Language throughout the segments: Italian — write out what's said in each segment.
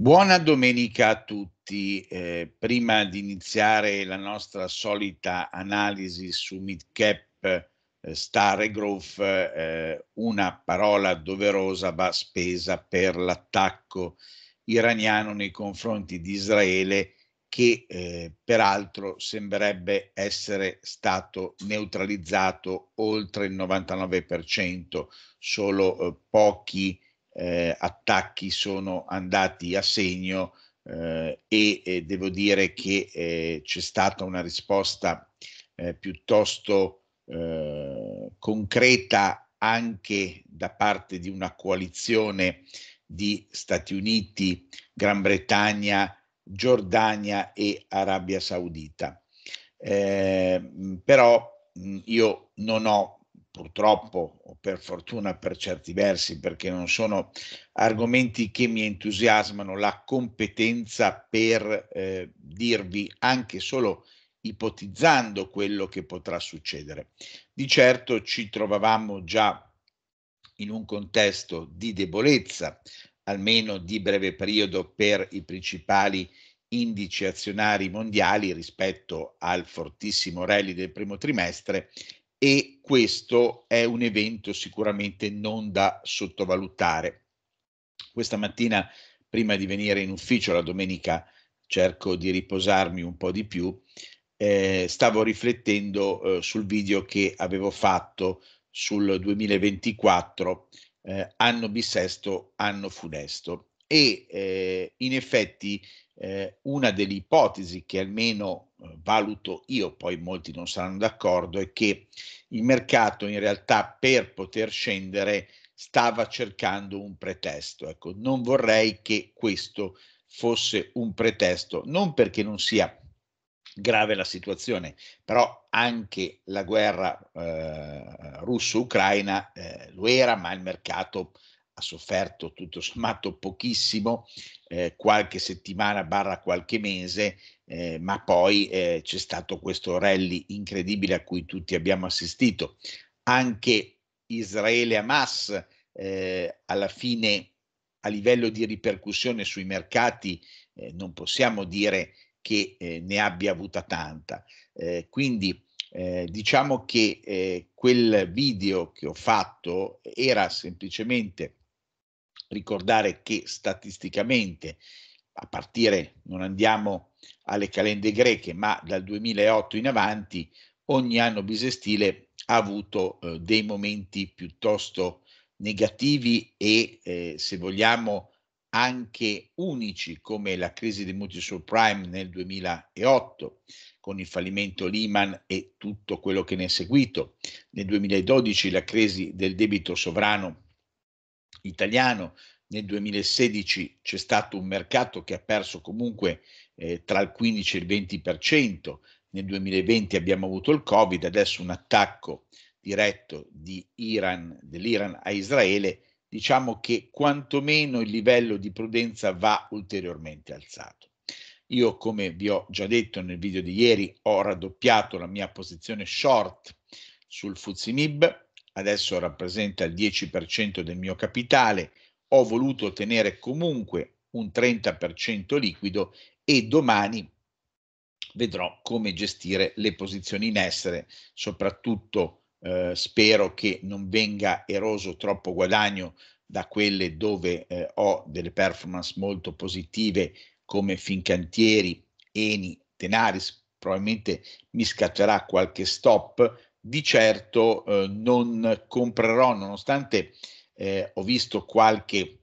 Buona domenica a tutti. Eh, prima di iniziare la nostra solita analisi su Midcap eh, Star e Growth, eh, una parola doverosa va spesa per l'attacco iraniano nei confronti di Israele che eh, peraltro sembrerebbe essere stato neutralizzato oltre il 99%, solo eh, pochi eh, attacchi sono andati a segno eh, e eh, devo dire che eh, c'è stata una risposta eh, piuttosto eh, concreta anche da parte di una coalizione di Stati Uniti, Gran Bretagna, Giordania e Arabia Saudita. Eh, però io non ho purtroppo o per fortuna per certi versi, perché non sono argomenti che mi entusiasmano, la competenza per eh, dirvi anche solo ipotizzando quello che potrà succedere. Di certo ci trovavamo già in un contesto di debolezza, almeno di breve periodo per i principali indici azionari mondiali rispetto al fortissimo rally del primo trimestre e questo è un evento sicuramente non da sottovalutare. Questa mattina, prima di venire in ufficio la domenica, cerco di riposarmi un po' di più, eh, stavo riflettendo eh, sul video che avevo fatto sul 2024, eh, anno bisesto, anno funesto e eh, in effetti eh, una delle ipotesi che almeno eh, valuto io, poi molti non saranno d'accordo, è che il mercato in realtà per poter scendere stava cercando un pretesto. Ecco, non vorrei che questo fosse un pretesto, non perché non sia grave la situazione, però anche la guerra eh, russo-ucraina eh, lo era, ma il mercato ha sofferto tutto sommato pochissimo, eh, qualche settimana barra qualche mese, eh, ma poi eh, c'è stato questo rally incredibile a cui tutti abbiamo assistito. Anche Israele Hamas eh, alla fine a livello di ripercussione sui mercati eh, non possiamo dire che eh, ne abbia avuta tanta. quindi eh, diciamo che eh, quel video che ho fatto era semplicemente ricordare che statisticamente, a partire, non andiamo alle calende greche, ma dal 2008 in avanti, ogni anno bisestile ha avuto eh, dei momenti piuttosto negativi e, eh, se vogliamo, anche unici, come la crisi dei mutui subprime nel 2008, con il fallimento Lehman e tutto quello che ne è seguito. Nel 2012 la crisi del debito sovrano italiano. Nel 2016 c'è stato un mercato che ha perso comunque eh, tra il 15 e il 20%, nel 2020 abbiamo avuto il Covid, adesso un attacco diretto di Iran, dell'Iran a Israele, diciamo che quantomeno il livello di prudenza va ulteriormente alzato. Io, come vi ho già detto nel video di ieri, ho raddoppiato la mia posizione short sul Fuzimib, adesso rappresenta il 10% del mio capitale, ho voluto tenere comunque un 30% liquido e domani vedrò come gestire le posizioni in essere, soprattutto eh, spero che non venga eroso troppo guadagno da quelle dove eh, ho delle performance molto positive come Fincantieri, Eni, Tenaris, probabilmente mi scatterà qualche stop, di certo eh, non comprerò, nonostante eh, ho visto qualche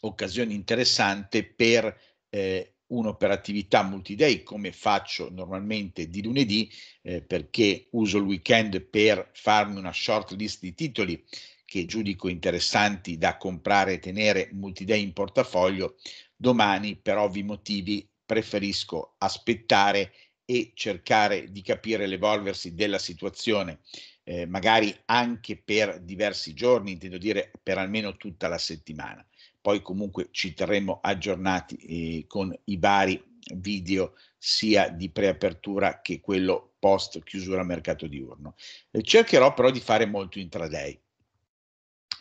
occasione interessante per eh, un'operatività multi-day come faccio normalmente di lunedì eh, perché uso il weekend per farmi una short list di titoli che giudico interessanti da comprare e tenere multi-day in portafoglio. Domani per ovvi motivi preferisco aspettare e cercare di capire l'evolversi della situazione, eh, magari anche per diversi giorni, intendo dire per almeno tutta la settimana. Poi comunque ci terremo aggiornati eh, con i vari video sia di preapertura che quello post chiusura mercato diurno. Eh, cercherò però di fare molto intraday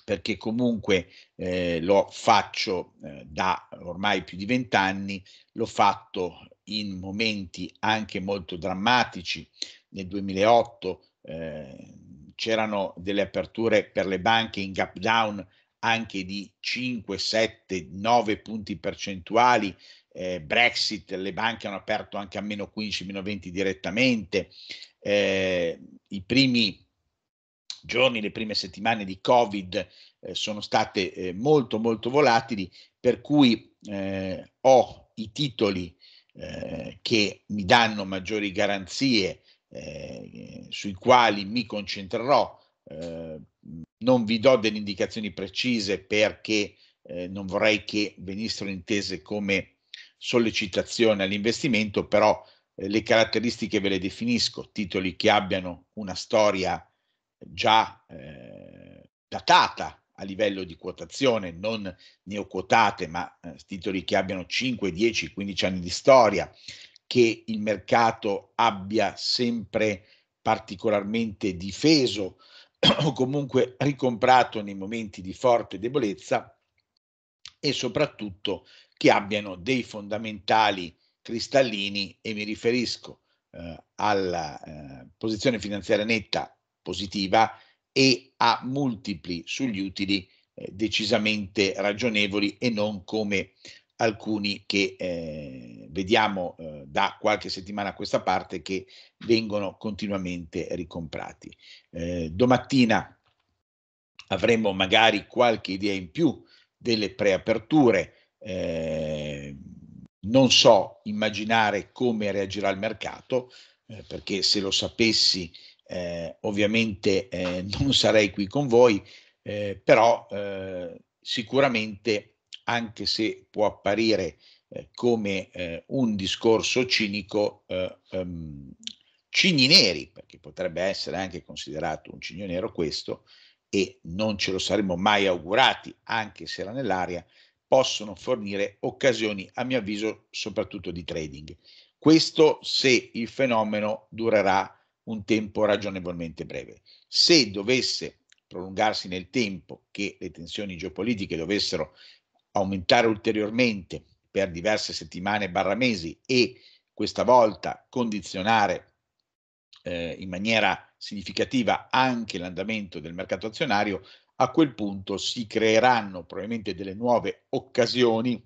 perché comunque eh, lo faccio eh, da ormai più di vent'anni, l'ho fatto in momenti anche molto drammatici. Nel 2008 eh, c'erano delle aperture per le banche in gap down anche di 5, 7, 9 punti percentuali. Eh, Brexit, le banche hanno aperto anche a meno 15, meno 20 direttamente. Eh, I primi giorni, le prime settimane di Covid eh, sono state eh, molto molto volatili, per cui eh, ho i titoli eh, che mi danno maggiori garanzie, eh, sui quali mi concentrerò. Eh, non vi do delle indicazioni precise perché eh, non vorrei che venissero intese come sollecitazione all'investimento, però eh, le caratteristiche ve le definisco, titoli che abbiano una storia già datata a livello di quotazione, non neoquotate, ma eh, titoli che abbiano 5, 10, 15 anni di storia, che il mercato abbia sempre particolarmente difeso o comunque ricomprato nei momenti di forte debolezza e soprattutto che abbiano dei fondamentali cristallini e mi riferisco eh, alla eh, posizione finanziaria netta positiva e a multipli sugli utili eh, decisamente ragionevoli e non come alcuni che eh, vediamo eh, da qualche settimana a questa parte che vengono continuamente ricomprati. Eh, domattina avremo magari qualche idea in più delle preaperture, eh, non so immaginare come reagirà il mercato, eh, perché se lo sapessi eh, ovviamente eh, non sarei qui con voi, eh, però eh, sicuramente, anche se può apparire eh, come eh, un discorso cinico, um, cigni neri, perché potrebbe essere anche considerato un cigno nero questo, e non ce lo saremmo mai augurati, anche se era nell'aria, possono fornire occasioni, a mio avviso, soprattutto di trading. Questo se il fenomeno durerà un tempo ragionevolmente breve. Se dovesse prolungarsi nel tempo, che le tensioni geopolitiche dovessero aumentare ulteriormente per diverse settimane barra mesi e questa volta condizionare eh, in maniera significativa anche l'andamento del mercato azionario, a quel punto si creeranno probabilmente delle nuove occasioni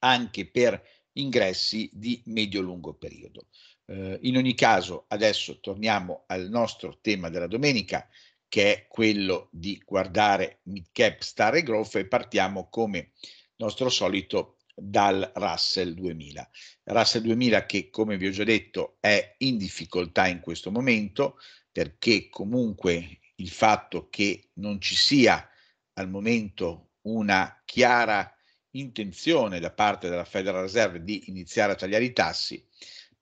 anche per ingressi di medio-lungo periodo. Eh, in ogni caso, adesso torniamo al nostro tema della domenica, che è quello di guardare mid cap, star e growth e partiamo come nostro solito dal Russell 2000. Russell 2000 che come vi ho già detto è in difficoltà in questo momento perché comunque il fatto che non ci sia al momento una chiara intenzione da parte della Federal Reserve di iniziare a tagliare i tassi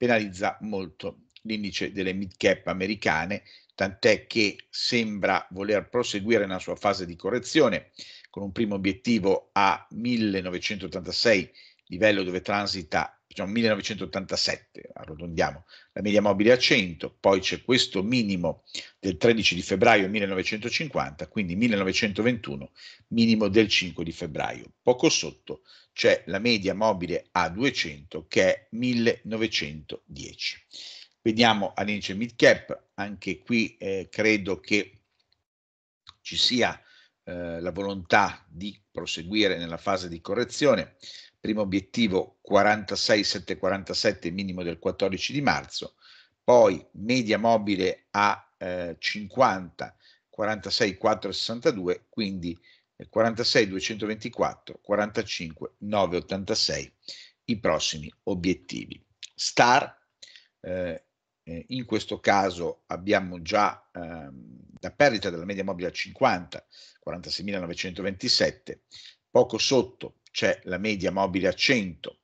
penalizza molto l'indice delle mid cap americane, tant'è che sembra voler proseguire nella sua fase di correzione con un primo obiettivo a 1986, livello dove transita diciamo 1987, arrotondiamo, la media mobile a 100, poi c'è questo minimo del 13 di febbraio 1950, quindi 1921, minimo del 5 di febbraio. Poco sotto c'è la media mobile a 200 che è 1910. Vediamo all'indice mid cap, anche qui eh, credo che ci sia eh, la volontà di proseguire nella fase di correzione primo obiettivo 46,747 minimo del 14 di marzo, poi media mobile a eh, 50, 46,462, quindi 46,224, eh, 45,986 i prossimi obiettivi. Star, eh, eh, in questo caso abbiamo già ehm, la perdita della media mobile a 50, 46.927, poco sotto c'è la media mobile a 100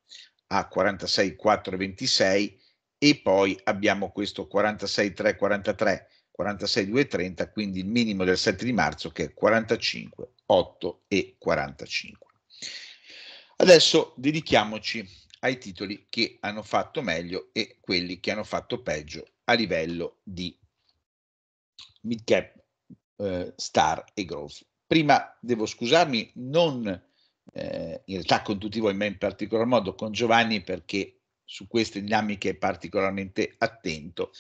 a 46,426 e poi abbiamo questo 46,343, 46,230, quindi il minimo del 7 di marzo che è 45,8 e 45. Adesso dedichiamoci ai titoli che hanno fatto meglio e quelli che hanno fatto peggio a livello di mid cap, eh, star e growth. Prima devo scusarmi, non eh, in realtà con tutti voi, ma in particolar modo con Giovanni perché su queste dinamiche è particolarmente attento,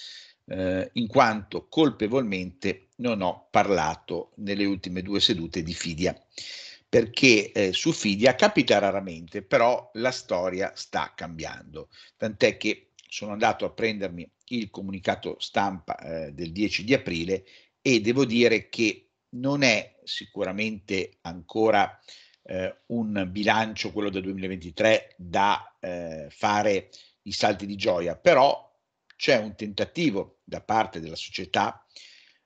eh, in quanto colpevolmente non ho parlato nelle ultime due sedute di Fidia, perché eh, su Fidia capita raramente, però la storia sta cambiando, tant'è che sono andato a prendermi il comunicato stampa eh, del 10 di aprile e devo dire che non è sicuramente ancora eh, un bilancio, quello del 2023, da eh, fare i salti di gioia, però c'è un tentativo da parte della società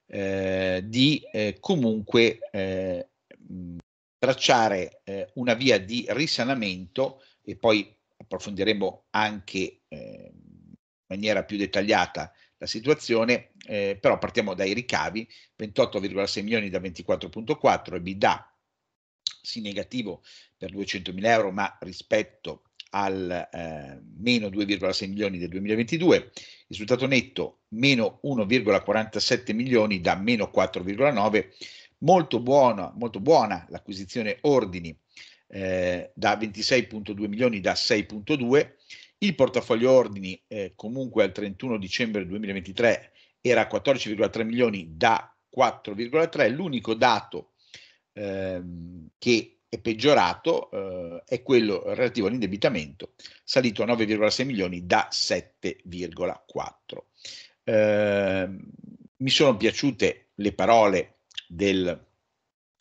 eh, di eh, comunque eh, mm, tracciare eh, una via di risanamento e poi approfondiremo anche in maniera più dettagliata la situazione, eh, però partiamo dai ricavi, 28,6 milioni da 24,4, EBITDA sì negativo per 200.000 euro, ma rispetto al eh, meno 2,6 milioni del 2022, risultato netto meno 1,47 milioni da meno 4,9, molto buona, molto buona l'acquisizione ordini eh, da 26,2 milioni da 6,2, il portafoglio ordini eh, comunque al 31 dicembre 2023 era 14,3 milioni da 4,3, l'unico dato Ehm, che è peggiorato eh, è quello relativo all'indebitamento, salito a 9,6 milioni da 7,4. Eh, mi sono piaciute le parole del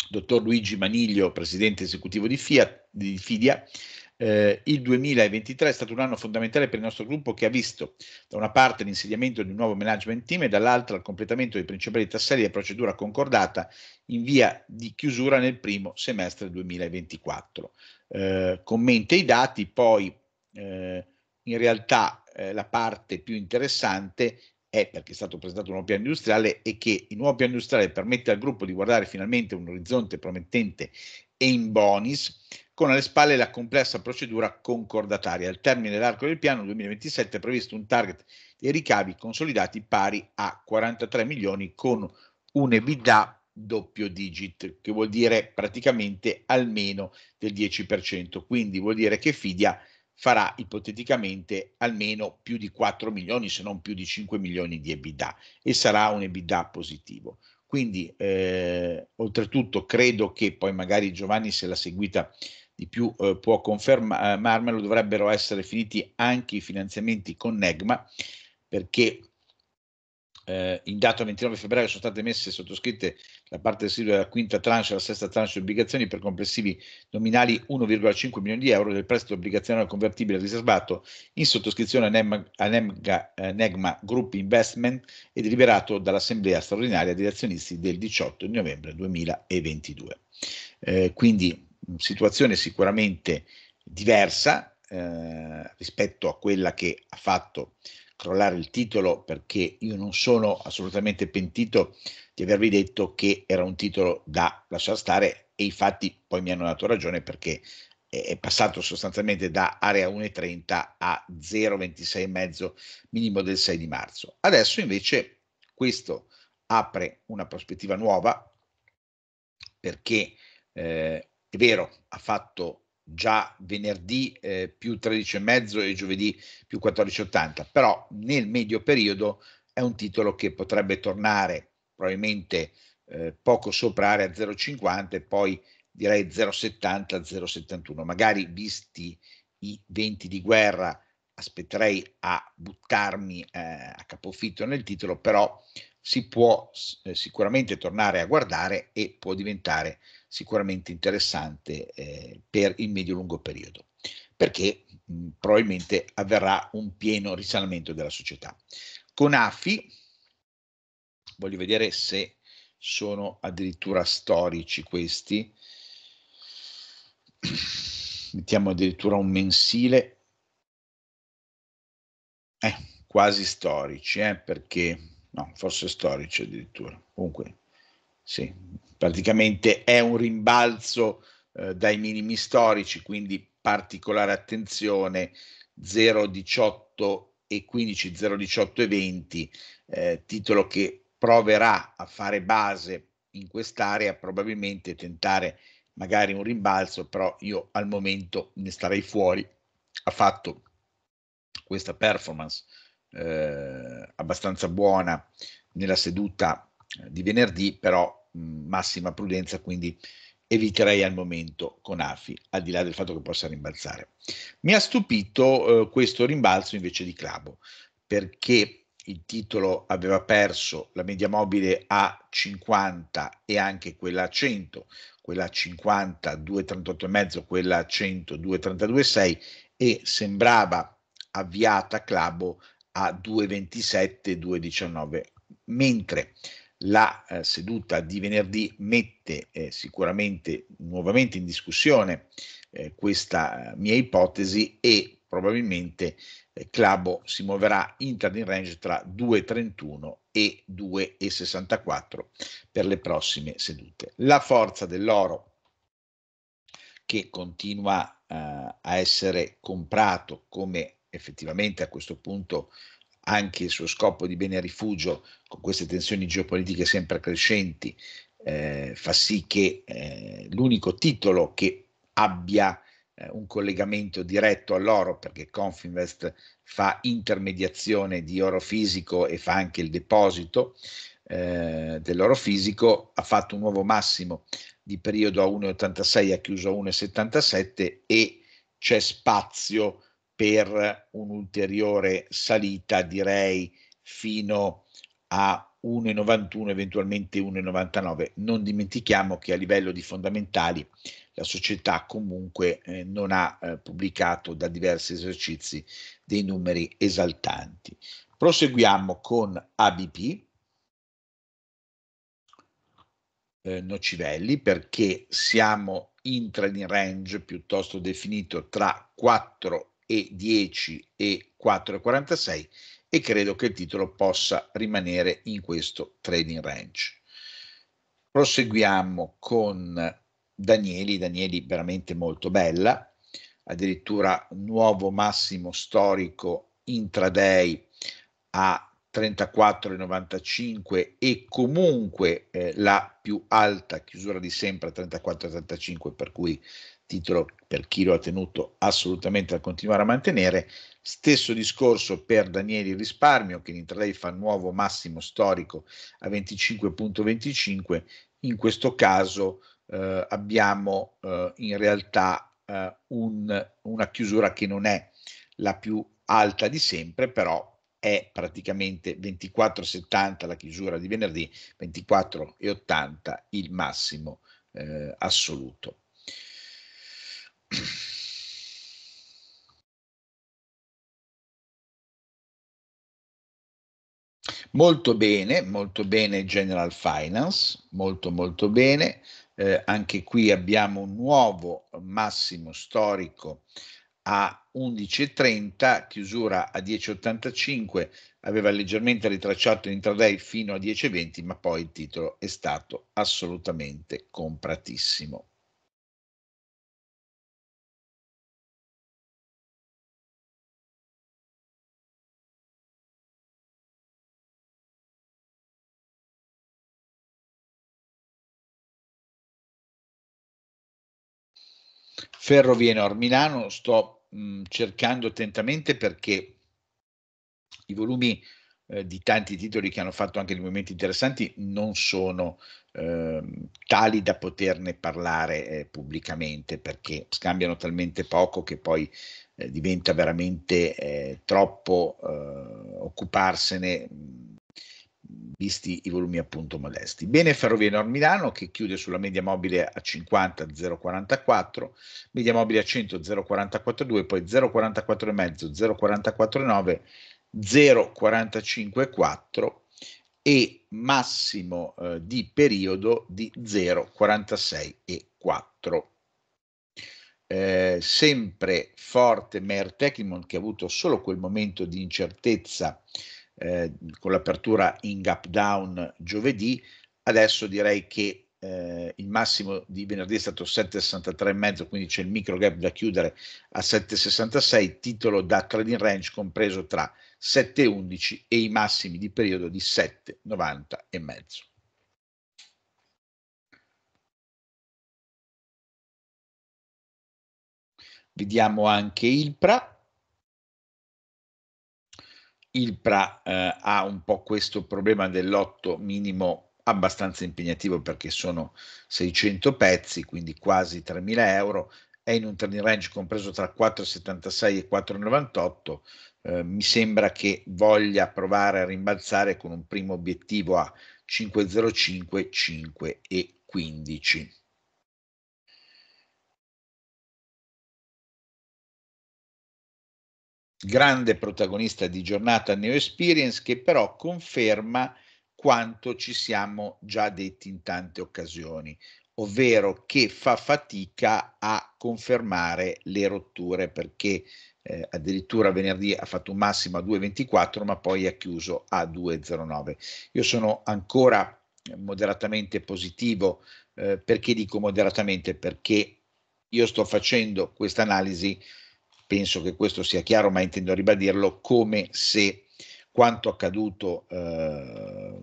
dottor Luigi Maniglio, presidente esecutivo di, Fiat, di Fidia, eh, il 2023 è stato un anno fondamentale per il nostro gruppo che ha visto da una parte l'insediamento di un nuovo management team e dall'altra il completamento dei principali tasselli e procedura concordata in via di chiusura nel primo semestre 2024. Eh, commenta i dati, poi eh, in realtà eh, la parte più interessante è perché è stato presentato un nuovo piano industriale e che il nuovo piano industriale permette al gruppo di guardare finalmente un orizzonte promettente e in bonus con alle spalle la complessa procedura concordataria. Al termine dell'arco del piano 2027 è previsto un target dei ricavi consolidati pari a 43 milioni con un EBITDA doppio digit, che vuol dire praticamente almeno del 10%, quindi vuol dire che Fidia farà ipoteticamente almeno più di 4 milioni, se non più di 5 milioni di EBITDA e sarà un EBITDA positivo. Quindi eh, oltretutto credo che poi magari Giovanni se l'ha seguita di più eh, può confermarmelo, eh, dovrebbero essere finiti anche i finanziamenti con NEGMA, perché eh, in data 29 febbraio sono state messe e sottoscritte la parte residua della quinta tranche e la sesta tranche di obbligazioni per complessivi nominali 1,5 milioni di euro del prestito obbligazionario convertibile riservato in sottoscrizione a, NEM, a eh, NEGMA Group Investment e deliberato dall'Assemblea straordinaria degli azionisti del 18 novembre 2022. Eh, quindi situazione sicuramente diversa eh, rispetto a quella che ha fatto crollare il titolo perché io non sono assolutamente pentito di avervi detto che era un titolo da lasciare stare e infatti poi mi hanno dato ragione perché è passato sostanzialmente da area 1,30 a 0,26,5 minimo del 6 di marzo. Adesso invece questo apre una prospettiva nuova perché eh, è vero, ha fatto già venerdì eh, più 13,5 e giovedì più 14,80, però nel medio periodo è un titolo che potrebbe tornare probabilmente eh, poco sopra area 0,50 e poi direi 0,70, 0,71. Magari visti i venti di guerra aspetterei a buttarmi eh, a capofitto nel titolo, però si può eh, sicuramente tornare a guardare e può diventare sicuramente interessante eh, per il medio-lungo periodo, perché mh, probabilmente avverrà un pieno risanamento della società. Con AFI, voglio vedere se sono addirittura storici questi, mettiamo addirittura un mensile, eh, quasi storici, eh, perché no, forse storici addirittura, comunque sì, praticamente è un rimbalzo eh, dai minimi storici, quindi particolare attenzione 0,18 e 15, 0,18 e 20, eh, titolo che proverà a fare base in quest'area, probabilmente tentare magari un rimbalzo, però io al momento ne starei fuori. Ha fatto questa performance eh, abbastanza buona nella seduta eh, di venerdì, però massima prudenza, quindi eviterei al momento con AFI, al di là del fatto che possa rimbalzare. Mi ha stupito eh, questo rimbalzo invece di Clabo, perché il titolo aveva perso la media mobile a 50 e anche quella a 100, quella a 50 2,38,5, quella a 100 2,32,6 e sembrava avviata Clabo a 2,27 2,19, mentre la eh, seduta di venerdì mette eh, sicuramente nuovamente in discussione eh, questa eh, mia ipotesi e probabilmente eh, Clabo si muoverà in trading range tra 2,31 e 2,64 per le prossime sedute. La forza dell'oro che continua eh, a essere comprato come effettivamente a questo punto anche il suo scopo di bene a rifugio, con queste tensioni geopolitiche sempre crescenti, eh, fa sì che eh, l'unico titolo che abbia eh, un collegamento diretto all'oro, perché Confinvest fa intermediazione di oro fisico e fa anche il deposito eh, dell'oro fisico, ha fatto un nuovo massimo di periodo a 1,86, ha chiuso a 1,77 e c'è spazio per un'ulteriore salita, direi fino a 1,91 eventualmente 1,99. Non dimentichiamo che a livello di fondamentali la società comunque eh, non ha eh, pubblicato da diversi esercizi dei numeri esaltanti. Proseguiamo con ABP eh, Nocivelli perché siamo in trading range piuttosto definito tra 4 e 10 e 4,46 e credo che il titolo possa rimanere in questo trading range. Proseguiamo con Danieli, Danieli veramente molto bella, addirittura nuovo massimo storico intraday a 34,95 e comunque eh, la più alta chiusura di sempre a 34,85 per cui titolo per chi lo ha tenuto assolutamente a continuare a mantenere. Stesso discorso per Danieli Risparmio che in intraday fa nuovo massimo storico a 25.25. In questo caso eh, abbiamo eh, in realtà eh, un, una chiusura che non è la più alta di sempre, però è praticamente 24,70 la chiusura di venerdì, 24,80 il massimo eh, assoluto. Molto bene, molto bene General Finance, molto molto bene. Eh, anche qui abbiamo un nuovo massimo storico a 11.30, chiusura a 10.85, aveva leggermente ritracciato l'intraday fino a 10.20, ma poi il titolo è stato assolutamente compratissimo. Ferrovie Nord Milano sto mh, mm, cercando attentamente perché i volumi eh, di tanti titoli che hanno fatto anche dei momenti interessanti non sono eh, tali da poterne parlare eh, pubblicamente perché scambiano talmente poco che poi eh, diventa veramente eh, troppo eh, occuparsene. Mh, mm, visti i volumi appunto modesti. Bene Ferrovie Nord Milano che chiude sulla media mobile a 50,044, media mobile a 100,044,2, poi 0,44,5, 0,44,9, 0,45,4 e massimo eh, di periodo di 0,46,4. Eh, sempre forte Mertechimon che ha avuto solo quel momento di incertezza eh, con l'apertura in gap down giovedì, adesso direi che eh, il massimo di venerdì è stato 7,63,5, quindi c'è il micro gap da chiudere a 7,66, titolo da trading range compreso tra 7,11 e i massimi di periodo di 7,90,5. Vediamo anche Ilpra, ILPRA eh, ha un po' questo problema del lotto minimo abbastanza impegnativo perché sono 600 pezzi, quindi quasi 3.000 euro, è in un turning range compreso tra 4,76 e 4,98, eh, mi sembra che voglia provare a rimbalzare con un primo obiettivo a 5,05, 5,15. grande protagonista di giornata Neo Experience che però conferma quanto ci siamo già detti in tante occasioni, ovvero che fa fatica a confermare le rotture perché eh, addirittura venerdì ha fatto un massimo a 2,24 ma poi ha chiuso a 2,09. Io sono ancora moderatamente positivo, eh, perché dico moderatamente? Perché io sto facendo questa analisi penso che questo sia chiaro, ma intendo ribadirlo, come se quanto accaduto eh,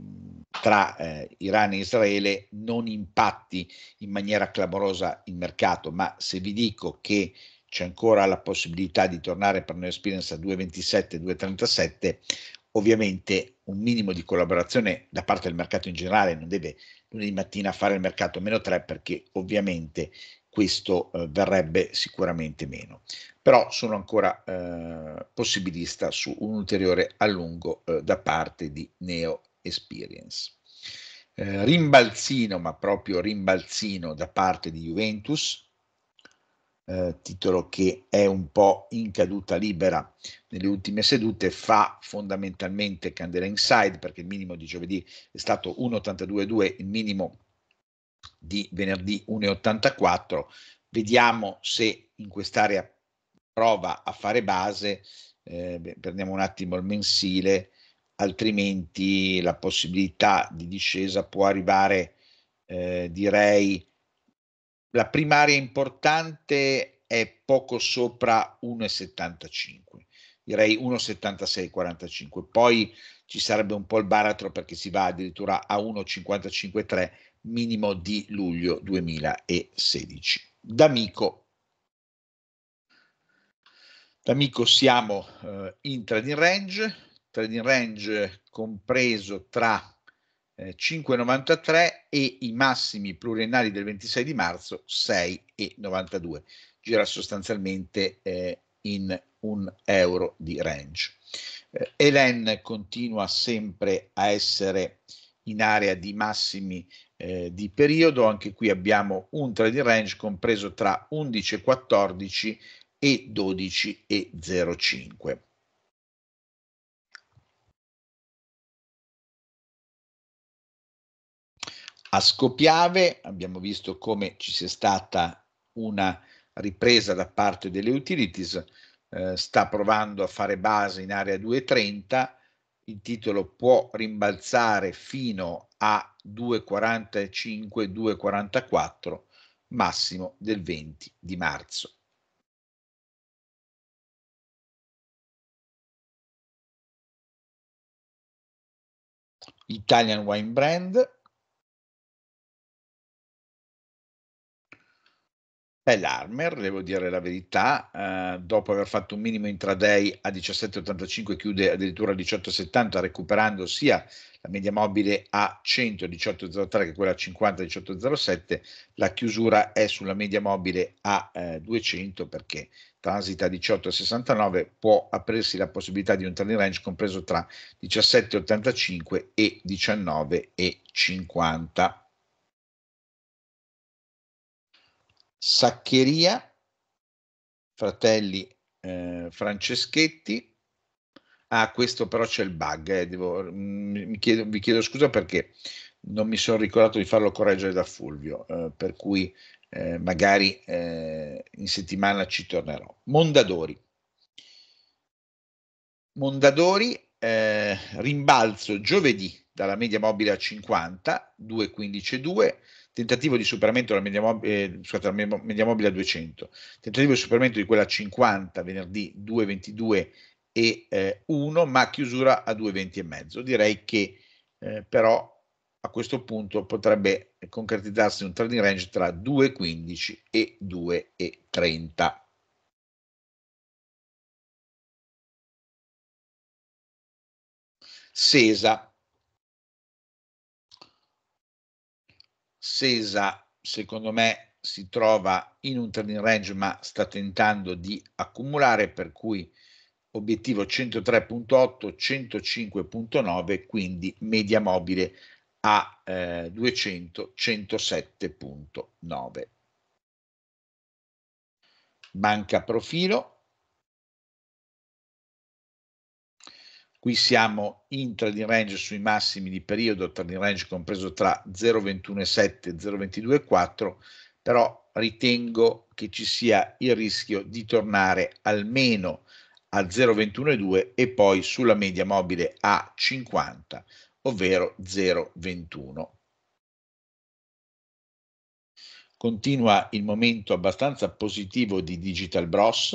tra eh, Iran e Israele non impatti in maniera clamorosa il mercato, ma se vi dico che c'è ancora la possibilità di tornare per noi experience a 2,27, 2,37, ovviamente un minimo di collaborazione da parte del mercato in generale non deve lunedì mattina fare il mercato meno 3 perché ovviamente questo eh, verrebbe sicuramente meno. Però sono ancora eh, possibilista su un ulteriore allungo eh, da parte di Neo Experience. Eh, rimbalzino, ma proprio rimbalzino da parte di Juventus, eh, titolo che è un po' in caduta libera nelle ultime sedute, fa fondamentalmente candela inside perché il minimo di giovedì è stato 1,82,2, il minimo di venerdì 1,84. Vediamo se in quest'area prova a fare base, eh, prendiamo un attimo il mensile, altrimenti la possibilità di discesa può arrivare, eh, direi, la primaria importante è poco sopra 1,75, direi 1,76,45, poi ci sarebbe un po' il baratro perché si va addirittura a 1,55,3 minimo di luglio 2016. D'amico. D'amico siamo eh, in trading range, trading range compreso tra eh, 5,93 e i massimi pluriennali del 26 di marzo 6,92. Gira sostanzialmente eh, in un euro di range. Eh, Elen continua sempre a essere in area di massimi eh, di periodo, anche qui abbiamo un trading range compreso tra 11,14 e 12,05. A Scopiave abbiamo visto come ci sia stata una ripresa da parte delle utilities, eh, sta provando a fare base in area 230, il titolo può rimbalzare fino a 2,45-2,44 massimo del 20 di marzo. Italian Wine Brand Beh, l'Armer, devo dire la verità, eh, dopo aver fatto un minimo intraday a 17,85 chiude addirittura a 18,70 recuperando sia la media mobile a 118,03 che quella a 50,18,07, la chiusura è sulla media mobile a eh, 200 perché transita a 18,69 può aprirsi la possibilità di un trading range compreso tra 17,85 e 19,50. Saccheria, fratelli eh, Franceschetti. Ah, questo però c'è il bug, eh, devo, mm, chiedo, vi chiedo scusa perché non mi sono ricordato di farlo correggere da Fulvio, eh, per cui eh, magari eh, in settimana ci tornerò. Mondadori. Mondadori, eh, rimbalzo giovedì dalla media mobile a 50, 2,15,2, tentativo di superamento della media, mobile, eh, scusate, la media mobile a 200, tentativo di superamento di quella a 50 venerdì 2,22 e eh, 1, ma chiusura a 2,20 e mezzo. Direi che eh, però a questo punto potrebbe concretizzarsi un trading range tra 2,15 e 2,30. Sesa Sesa, secondo me, si trova in un turning range, ma sta tentando di accumulare, per cui obiettivo 103.8, 105.9, quindi media mobile a eh, 200, 107.9. Manca profilo, Qui siamo in trading range sui massimi di periodo, trading range compreso tra 0,217 e 0,224, però ritengo che ci sia il rischio di tornare almeno a 0,212 e poi sulla media mobile a 50, ovvero 0,21. Continua il momento abbastanza positivo di Digital Bros.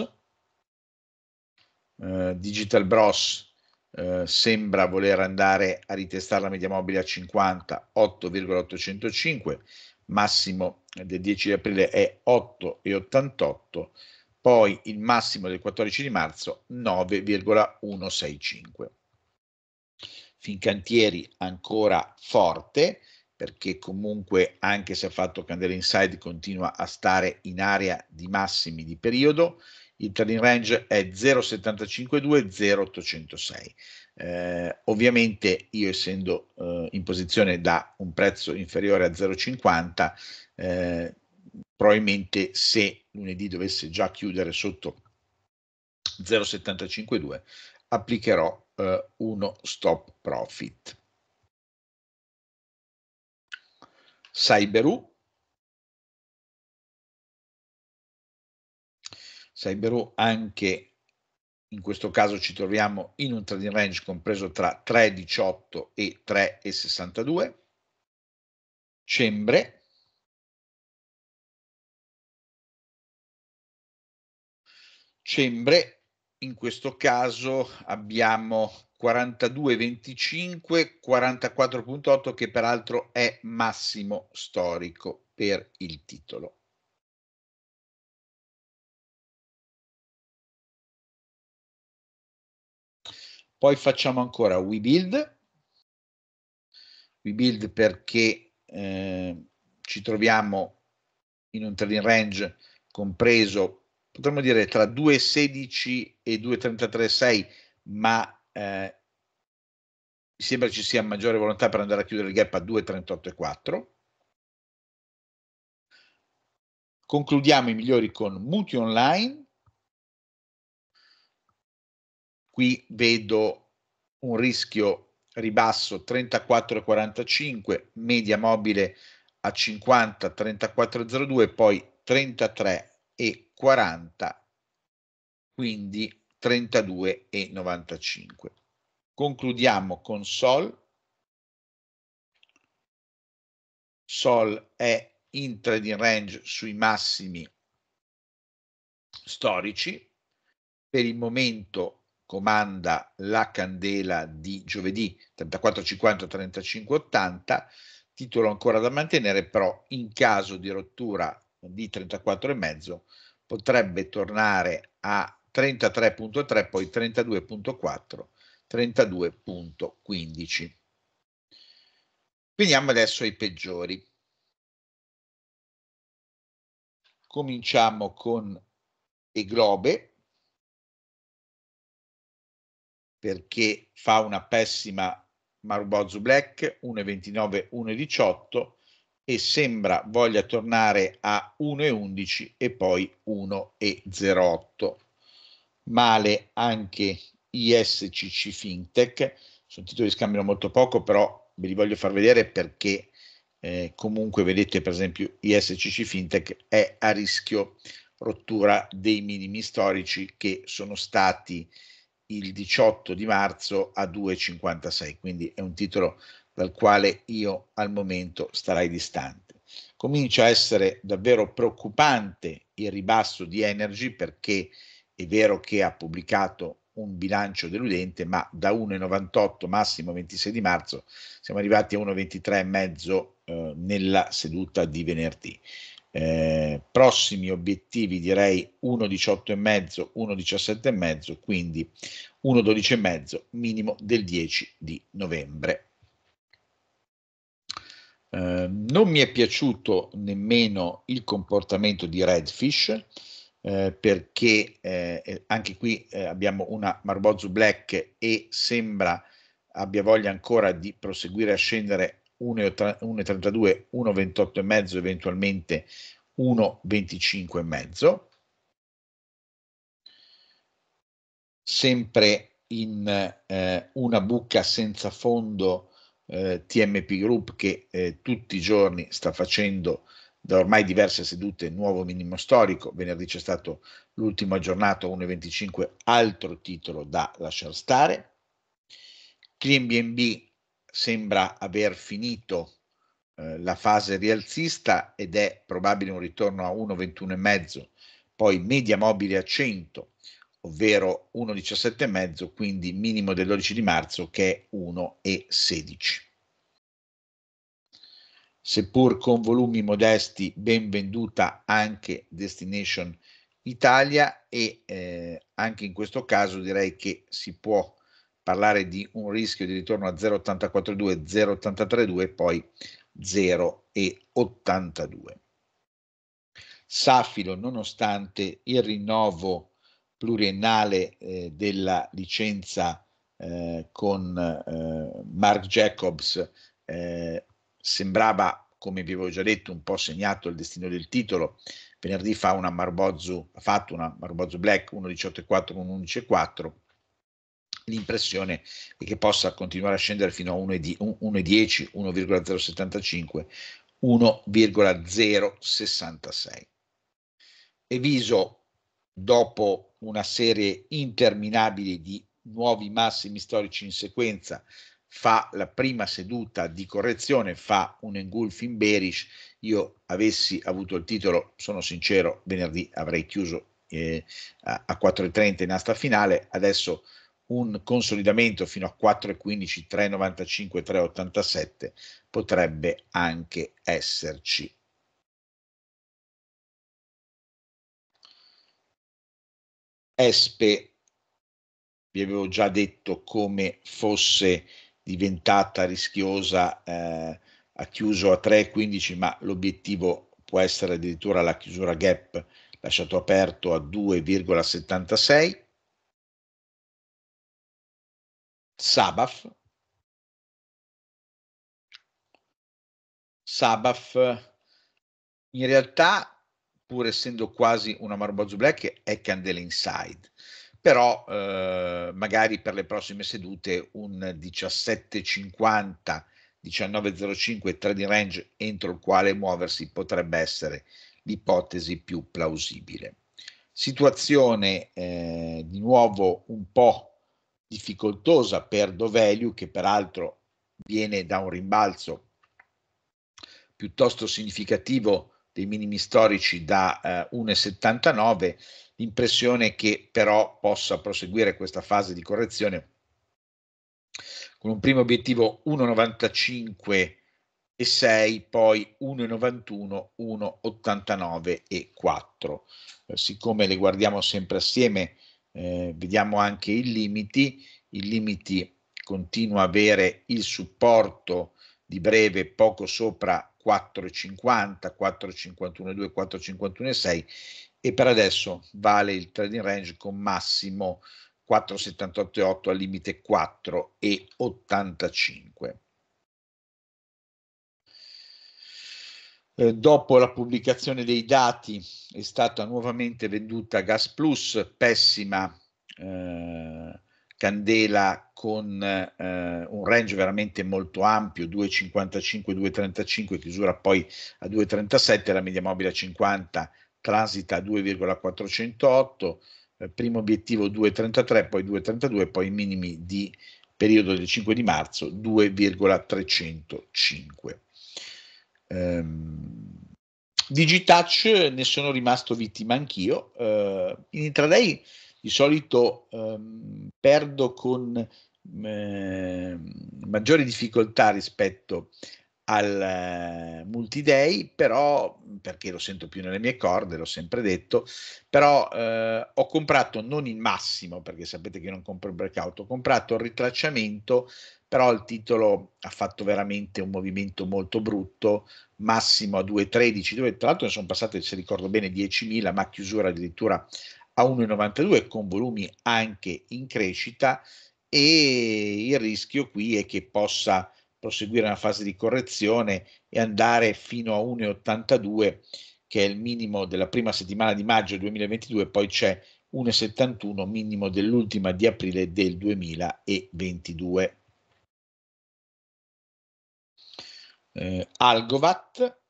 Uh, Digital Bros eh, sembra voler andare a ritestare la media mobile a 50, 8,805, massimo del 10 di aprile è 8,88, poi il massimo del 14 di marzo 9,165. Fincantieri ancora forte, perché comunque anche se ha fatto candela inside continua a stare in area di massimi di periodo, il trading range è 0,752 0,806. Eh, ovviamente io essendo eh, in posizione da un prezzo inferiore a 0,50, eh, probabilmente se lunedì dovesse già chiudere sotto 0,752 applicherò eh, uno stop profit. Cyberu sarebbero anche, in questo caso ci troviamo in un trading range compreso tra 3,18 e 3,62, cembre, Cembre, in questo caso abbiamo 42,25, 44,8 che peraltro è massimo storico per il titolo. Poi facciamo ancora WeBuild, WeBuild perché eh, ci troviamo in un trading range compreso, potremmo dire, tra 2,16 e 2,33,6, ma eh, mi sembra ci sia maggiore volontà per andare a chiudere il gap a 2,38,4. Concludiamo i migliori con Muti Online, qui vedo un rischio ribasso 34,45, media mobile a 50, 34,02, poi 33,40, quindi 32,95. Concludiamo con Sol. Sol è in trading range sui massimi storici. Per il momento comanda la candela di giovedì 34,50 35,80, titolo ancora da mantenere, però in caso di rottura di 34,5 potrebbe tornare a 33.3, poi 32.4, 32.15. Veniamo adesso ai peggiori. Cominciamo con Eglobe, perché fa una pessima Marubozu Black 1,29, 1,18 e sembra voglia tornare a 1,11 e poi 1,08. Male anche ISCC FinTech, sono titoli che scambiano molto poco, però ve li voglio far vedere perché eh, comunque vedete per esempio ISCC FinTech è a rischio rottura dei minimi storici che sono stati il 18 di marzo a 2,56, quindi è un titolo dal quale io al momento starai distante. Comincia a essere davvero preoccupante il ribasso di Energy perché è vero che ha pubblicato un bilancio deludente, ma da 1,98 massimo 26 di marzo siamo arrivati a 1,23 e mezzo eh, nella seduta di venerdì. Eh, prossimi obiettivi direi 1,18,5, 1,17,5, quindi 1,12,5 minimo del 10 di novembre. Eh, non mi è piaciuto nemmeno il comportamento di Redfish, eh, perché eh, anche qui eh, abbiamo una Marbozu Black e sembra abbia voglia ancora di proseguire a scendere 1,32, 1,28,5, eventualmente 1,25,5. Sempre in eh, una buca senza fondo eh, TMP Group che eh, tutti i giorni sta facendo da ormai diverse sedute nuovo minimo storico, venerdì c'è stato l'ultimo aggiornato 1,25, altro titolo da lasciare stare. CleanBnB sembra aver finito eh, la fase rialzista ed è probabile un ritorno a 1,21,5, poi media mobile a 100, ovvero 1,17,5, quindi minimo del 12 di marzo che è 1,16. Seppur con volumi modesti, ben venduta anche Destination Italia e eh, anche in questo caso direi che si può parlare di un rischio di ritorno a 0,842, 0,832 e poi 0,82. Safilo, nonostante il rinnovo pluriennale eh, della licenza eh, con eh, Mark Jacobs, eh, sembrava, come vi avevo già detto, un po' segnato il destino del titolo. Venerdì fa una Marbozzu, ha fatto una Marbozzu Black 1,18,4 1,11,4 l'impressione è che possa continuare a scendere fino a 1,10, 1,075, 1,066. Eviso dopo una serie interminabile di nuovi massimi storici in sequenza fa la prima seduta di correzione, fa un engulfing bearish, io avessi avuto il titolo, sono sincero, venerdì avrei chiuso eh, a 4.30 in asta finale, adesso un consolidamento fino a 4,15, 3,95, 3,87 potrebbe anche esserci. Espe, vi avevo già detto come fosse diventata rischiosa, eh, ha chiuso a 3,15 ma l'obiettivo può essere addirittura la chiusura gap lasciato aperto a 2,76 Sabaf. Sabaf in realtà, pur essendo quasi una Marmozzo Black, è Candela Inside, però eh, magari per le prossime sedute un 17,50, 19,05, trading range entro il quale muoversi potrebbe essere l'ipotesi più plausibile. Situazione eh, di nuovo un po' difficoltosa per Dovelio, che peraltro viene da un rimbalzo piuttosto significativo dei minimi storici da eh, 1,79, l'impressione che però possa proseguire questa fase di correzione con un primo obiettivo 1,95 e 6, poi 1,91, 1,89 e 4. Eh, siccome le guardiamo sempre assieme, eh, vediamo anche i limiti, il limiti continua a avere il supporto di breve poco sopra 4,50, 4,51,2, 4,51,6 e per adesso vale il trading range con massimo 4,78,8 al limite 4,85. Eh, dopo la pubblicazione dei dati è stata nuovamente venduta Gas Plus, pessima eh, candela con eh, un range veramente molto ampio, 2,55-2,35, chiusura poi a 2,37, la media mobile a 50, transita a 2,408, eh, primo obiettivo 2,33, poi 2,32, poi i minimi di periodo del 5 di marzo 2,305. Ehm, Digitouch ne sono rimasto vittima anch'io. Eh, in intraday di solito ehm, perdo con eh, maggiori difficoltà rispetto al ehm, multiday, però mhmm, perché lo sento più nelle mie corde, l'ho sempre detto, però eh, ho comprato non il massimo, perché sapete che non compro il breakout, ho comprato il ritracciamento, però il titolo ha fatto veramente un movimento molto brutto, massimo a 2.13, dove tra l'altro ne sono passate, se ricordo bene, 10.000, ma chiusura addirittura a 1,92 con volumi anche in crescita e il rischio qui è che possa proseguire la fase di correzione e andare fino a 1,82 che è il minimo della prima settimana di maggio 2022, poi c'è 1,71 minimo dell'ultima di aprile del 2022. Eh, Algovat,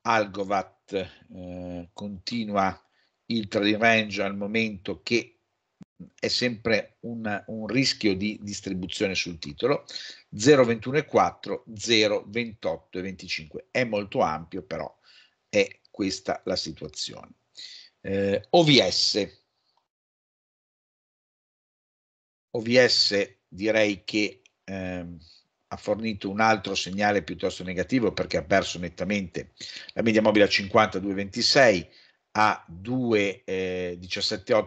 Algovat eh, continua il trading range al momento che è sempre un, un rischio di distribuzione sul titolo, 0,21,4, 0,28,25. È molto ampio, però è questa la situazione. Eh, OVS. OVS direi che ehm, ha fornito un altro segnale piuttosto negativo perché ha perso nettamente la media mobile a 52,26 a 2,17,8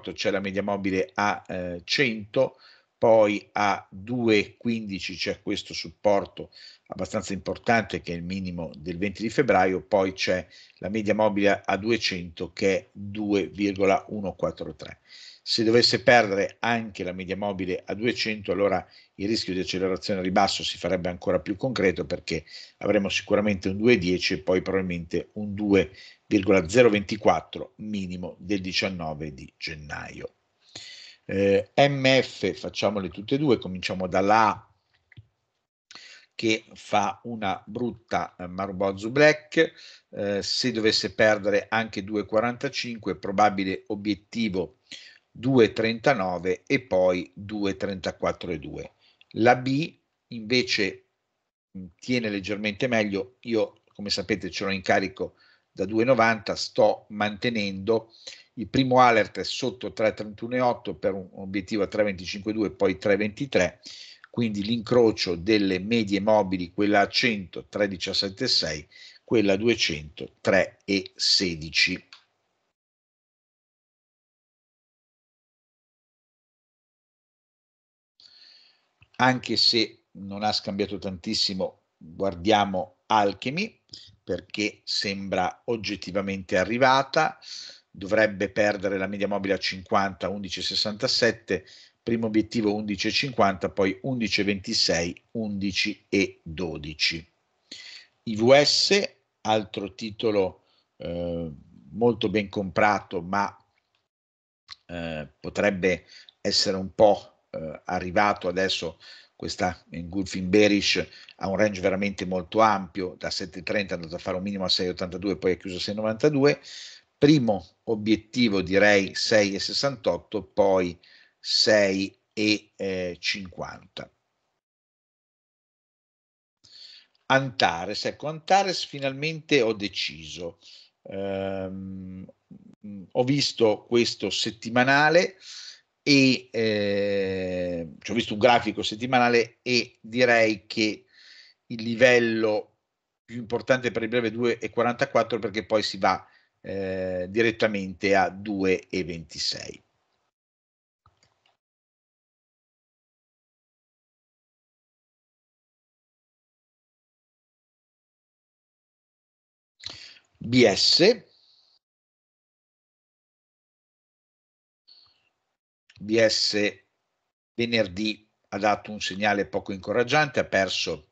eh, c'è la media mobile a eh, 100, poi a 2,15 c'è questo supporto abbastanza importante che è il minimo del 20 di febbraio, poi c'è la media mobile a 200 che è 2,143 se dovesse perdere anche la media mobile a 200, allora il rischio di accelerazione a ribasso si farebbe ancora più concreto perché avremo sicuramente un 2,10 e poi probabilmente un 2,024 minimo del 19 di gennaio. Eh, MF, facciamole tutte e due, cominciamo dalla A che fa una brutta eh, Marbozu Black, eh, se dovesse perdere anche 2,45, probabile obiettivo 2,39 e poi 2,34,2. La B invece tiene leggermente meglio, io come sapete ce l'ho in carico da 2,90, sto mantenendo il primo alert è sotto 3,31,8 per un obiettivo a 3,25,2 poi 3,23, quindi l'incrocio delle medie mobili, quella a 100, 3,17,6, quella a 200, 3,16. anche se non ha scambiato tantissimo, guardiamo Alchemy perché sembra oggettivamente arrivata, dovrebbe perdere la media mobile a 50, 11,67, primo obiettivo 11,50, poi 11,26, 11,12. IVS, altro titolo eh, molto ben comprato, ma eh, potrebbe essere un po' eh, arrivato adesso questa engulfing bearish ha un range veramente molto ampio, da 7,30 è andato a fare un minimo a 6,82 poi è chiuso a 6,92, primo obiettivo direi 6,68, poi 6,50. Antares, ecco Antares finalmente ho deciso, ehm, ho visto questo settimanale, e eh, ci ho visto un grafico settimanale e direi che il livello più importante per il breve è 2,44 perché poi si va eh, direttamente a 2,26. BS BS venerdì ha dato un segnale poco incoraggiante, ha perso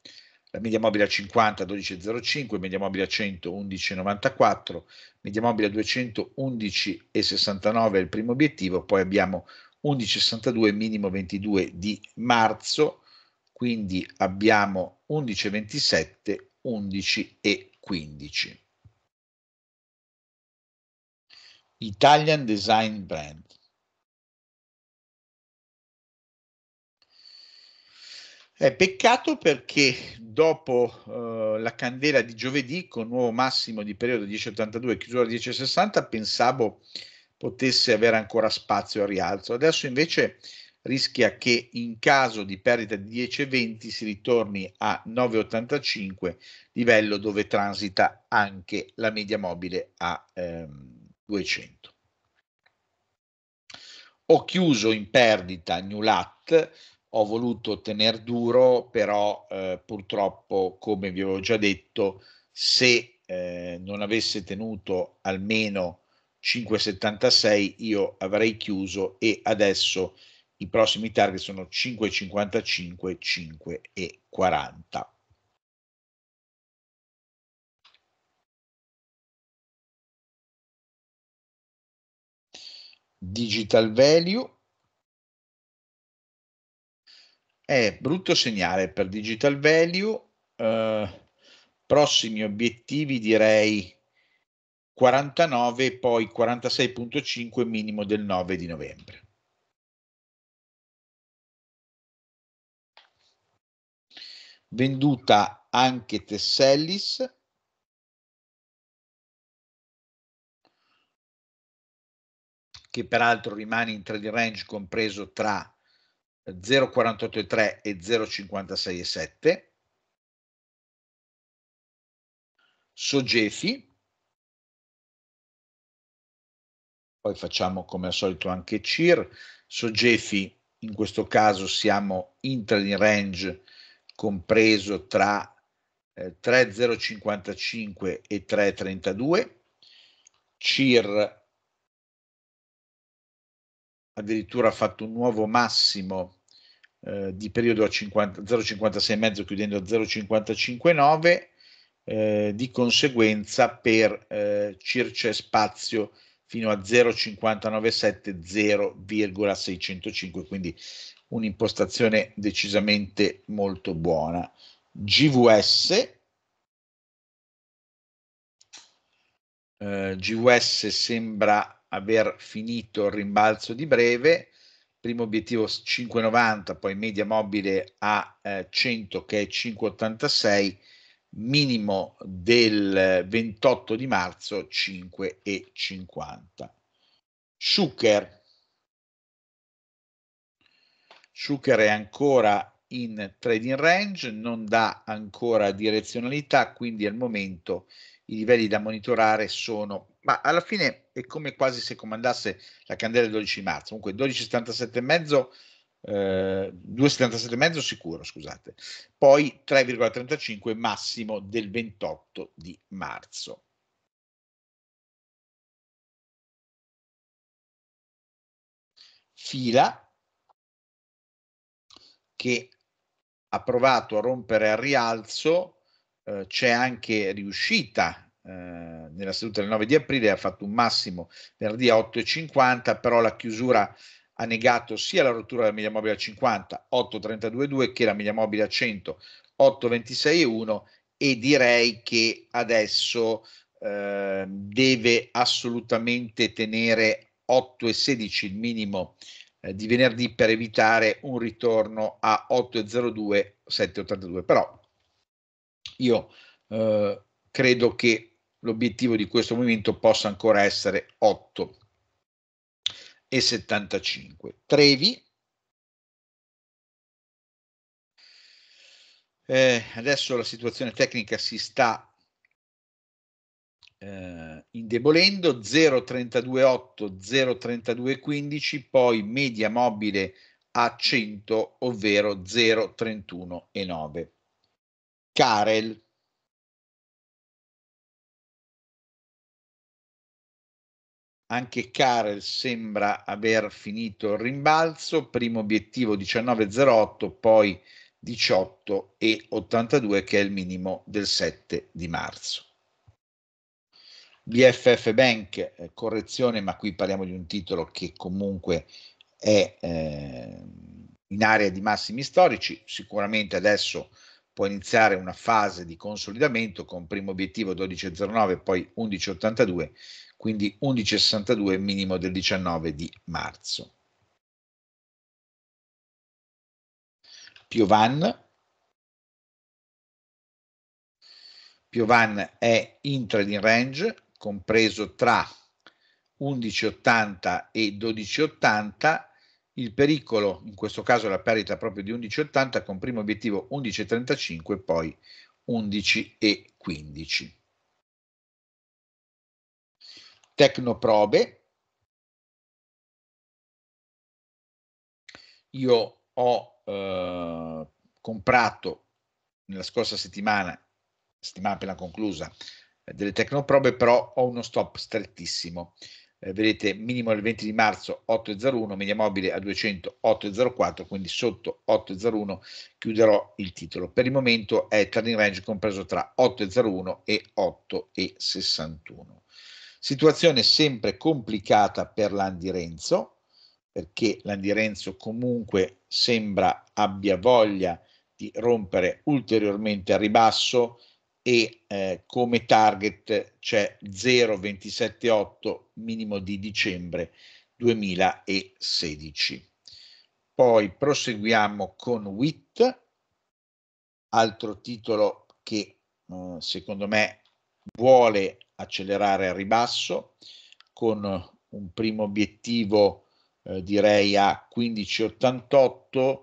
la media mobile a 50 12,05, media mobile a 100 11,94, media mobile a 200 11,69 è il primo obiettivo, poi abbiamo 11,62 minimo 22 di marzo, quindi abbiamo 11,27, 11 e 15. Italian Design Brand. Eh, peccato perché dopo eh, la candela di giovedì con nuovo massimo di periodo 10,82 e chiusura 10,60 pensavo potesse avere ancora spazio al rialzo. Adesso invece rischia che in caso di perdita di 10,20 si ritorni a 9,85, livello dove transita anche la media mobile a ehm, 200. Ho chiuso in perdita New Lat ho voluto tenere duro, però eh, purtroppo, come vi avevo già detto, se eh, non avesse tenuto almeno 5,76 io avrei chiuso e adesso i prossimi target sono 5,55, 5,40. Digital Value è brutto segnale per Digital Value. Eh, prossimi obiettivi direi 49 poi 46.5 minimo del 9 di novembre. Venduta anche Tessellis. che peraltro rimane in trade range compreso tra 0,48,3 e 0,56,7. Sogefi, poi facciamo come al solito anche CIR, Sogefi in questo caso siamo in trading range compreso tra eh, 3,055 e 3,32, CIR addirittura ha fatto un nuovo massimo eh, di periodo a 0,56,5 chiudendo a 0,55,9, eh, di conseguenza per eh, Circe Spazio fino a 0,597 0,605, quindi un'impostazione decisamente molto buona. GVS, eh, GVS sembra aver finito il rimbalzo di breve, primo obiettivo 5,90, poi media mobile a eh, 100 che è 5,86, minimo del 28 eh, di marzo 5,50. Schucker. Schucker è ancora in trading range, non dà ancora direzionalità, quindi al momento i livelli da monitorare sono, ma alla fine è come quasi se comandasse la candela del 12 marzo, comunque 12,77,5, eh, 2,77,5 sicuro, scusate, poi 3,35 massimo del 28 di marzo. Fila che ha provato a rompere al rialzo eh, c'è anche riuscita eh, nella seduta del 9 di aprile, ha fatto un massimo venerdì a 8,50, però la chiusura ha negato sia la rottura della media mobile a 50, 8,32,2 che la media mobile a 100, 8,26,1 e direi che adesso eh, deve assolutamente tenere 8,16 il minimo eh, di venerdì per evitare un ritorno a 8,02, 7,82, però io eh, credo che l'obiettivo di questo movimento possa ancora essere 8 e 75. Trevi eh, adesso la situazione tecnica si sta eh, indebolendo 0,328 0,3215 poi media mobile a 100 ovvero 0,31,9 Karel Anche Karel sembra aver finito il rimbalzo, primo obiettivo 19.08, poi 18.82 che è il minimo del 7 di marzo. BFF Bank, eh, correzione, ma qui parliamo di un titolo che comunque è eh, in area di massimi storici, sicuramente adesso può iniziare una fase di consolidamento con primo obiettivo 12.09, poi 11.82, quindi 11.62 minimo del 19 di marzo. Piovan. Piovan è in trading range compreso tra 11.80 e 12.80 il pericolo, in questo caso la perdita proprio di 11,80 con primo obiettivo 11,35 e poi 11,15. Tecnoprobe. Io ho eh, comprato nella scorsa settimana, settimana appena conclusa, delle tecnoprobe, però ho uno stop strettissimo eh, vedete minimo il 20 di marzo 8,01, media mobile a 200 8,04, quindi sotto 8,01 chiuderò il titolo. Per il momento è trading range compreso tra 8,01 e 8,61. Situazione sempre complicata per Landi Renzo, perché Landi Renzo comunque sembra abbia voglia di rompere ulteriormente a ribasso, e eh, come target c'è 0,278 minimo di dicembre 2016. Poi proseguiamo con WIT, altro titolo che eh, secondo me vuole accelerare a ribasso con un primo obiettivo eh, direi a 15,88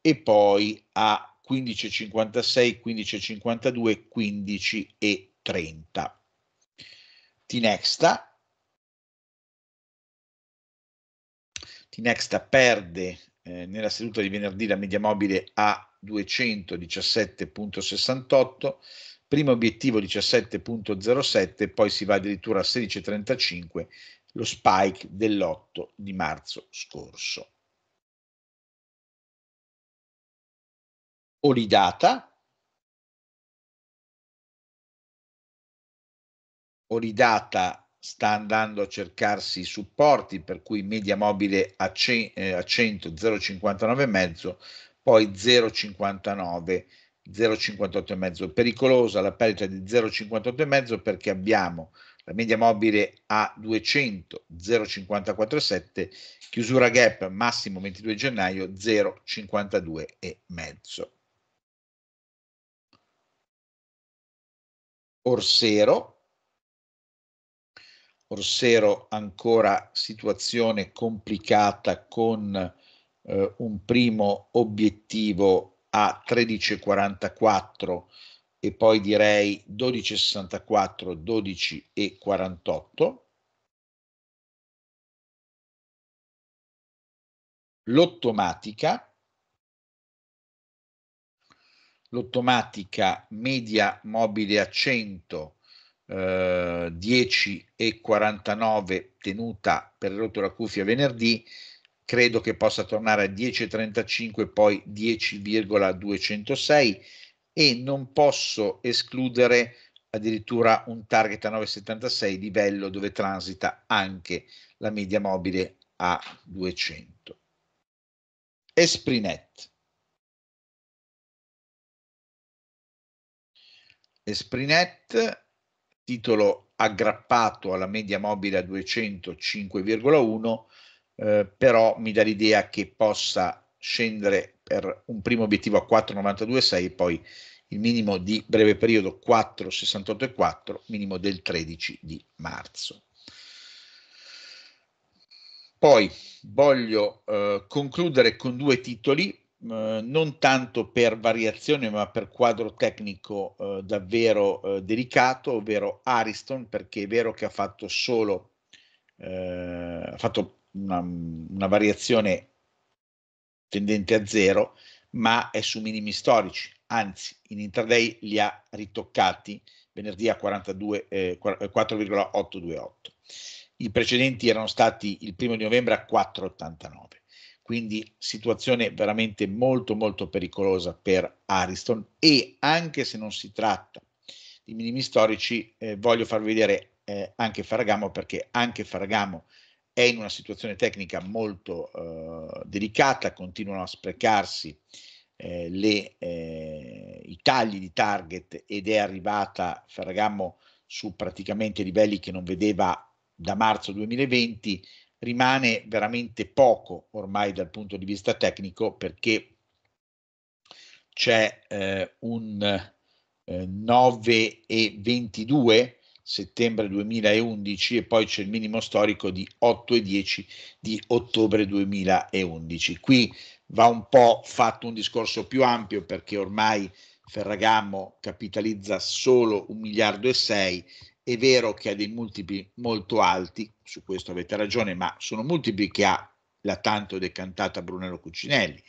e poi a 15,56, 15,52, 15,30. Tinexta. Tinexta perde eh, nella seduta di venerdì la media mobile a 217,68, primo obiettivo 17,07, poi si va addirittura a 16,35, lo spike dell'8 di marzo scorso. Olidata, Olidata sta andando a cercarsi supporti per cui media mobile a, 100, eh, a 100 0,59,5 poi 0,59 0,58,5 pericolosa la perdita di 0,58,5 perché abbiamo la media mobile a 200 0,54,7 chiusura gap massimo 22 gennaio 0,52,5 Orsero, Orsero ancora situazione complicata con eh, un primo obiettivo a 13,44 e poi direi 12,64, 12.48. L'ottomatica l'ottomatica media mobile a 100 eh, 10 tenuta per rotto la cuffia venerdì credo che possa tornare a 10,35 poi 10,206 e non posso escludere addirittura un target a 9,76 livello dove transita anche la media mobile a 200 Esprinet Esprinet, titolo aggrappato alla media mobile a 205,1, eh, però mi dà l'idea che possa scendere per un primo obiettivo a 4,92,6 e poi il minimo di breve periodo 4,68,4, minimo del 13 di marzo. Poi voglio eh, concludere con due titoli non tanto per variazione ma per quadro tecnico eh, davvero eh, delicato, ovvero Ariston, perché è vero che ha fatto solo eh, ha fatto una, una variazione tendente a zero, ma è su minimi storici, anzi in intraday li ha ritoccati venerdì a 42, eh, 4,828. Eh, I precedenti erano stati il primo di novembre a 4,89 quindi situazione veramente molto molto pericolosa per Ariston e anche se non si tratta di minimi storici eh, voglio far vedere eh, anche Faragamo perché anche Faragamo è in una situazione tecnica molto eh, delicata, continuano a sprecarsi eh, le, eh, i tagli di target ed è arrivata Ferragamo su praticamente livelli che non vedeva da marzo 2020 rimane veramente poco ormai dal punto di vista tecnico perché c'è eh, un eh, 9 e 22 settembre 2011 e poi c'è il minimo storico di 8 e 10 di ottobre 2011. Qui va un po' fatto un discorso più ampio perché ormai Ferragamo capitalizza solo un miliardo e 6 è vero che ha dei multipli molto alti, su questo avete ragione, ma sono multipli che ha la tanto decantata Brunello Cucinelli,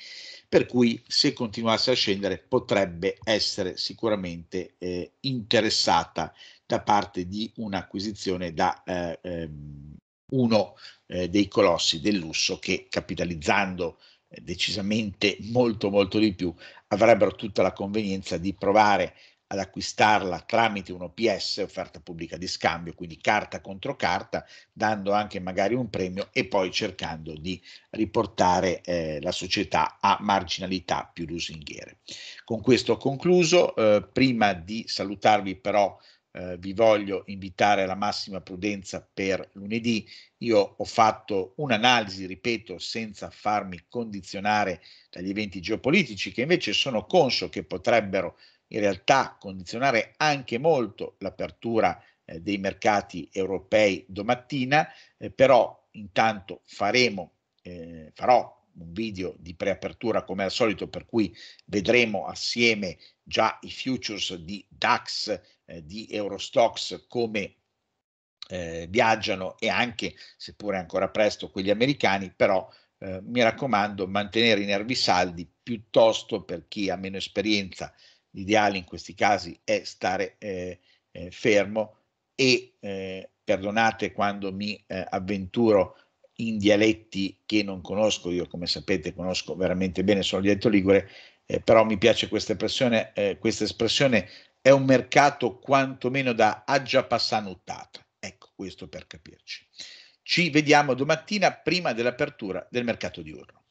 per cui se continuasse a scendere potrebbe essere sicuramente eh, interessata da parte di un'acquisizione da eh, ehm, uno eh, dei colossi del lusso che capitalizzando eh, decisamente molto molto di più avrebbero tutta la convenienza di provare ad acquistarla tramite un OPS, offerta pubblica di scambio, quindi carta contro carta, dando anche magari un premio e poi cercando di riportare eh, la società a marginalità più lusinghiere. Con questo ho concluso, eh, prima di salutarvi però eh, vi voglio invitare alla massima prudenza per lunedì. Io ho fatto un'analisi, ripeto, senza farmi condizionare dagli eventi geopolitici che invece sono conscio che potrebbero in realtà condizionare anche molto l'apertura eh, dei mercati europei domattina, eh, però intanto faremo, eh, farò un video di preapertura come al solito per cui vedremo assieme già i futures di DAX, eh, di Eurostox come eh, viaggiano e anche, seppure ancora presto, quelli americani, però eh, mi raccomando mantenere i nervi saldi piuttosto per chi ha meno esperienza L'ideale in questi casi è stare eh, eh, fermo e eh, perdonate quando mi eh, avventuro in dialetti che non conosco, io come sapete conosco veramente bene, sono dialetto ligure, eh, però mi piace questa espressione, eh, questa espressione è un mercato quantomeno da aggia passanuttata. Ecco, questo per capirci. Ci vediamo domattina prima dell'apertura del mercato diurno.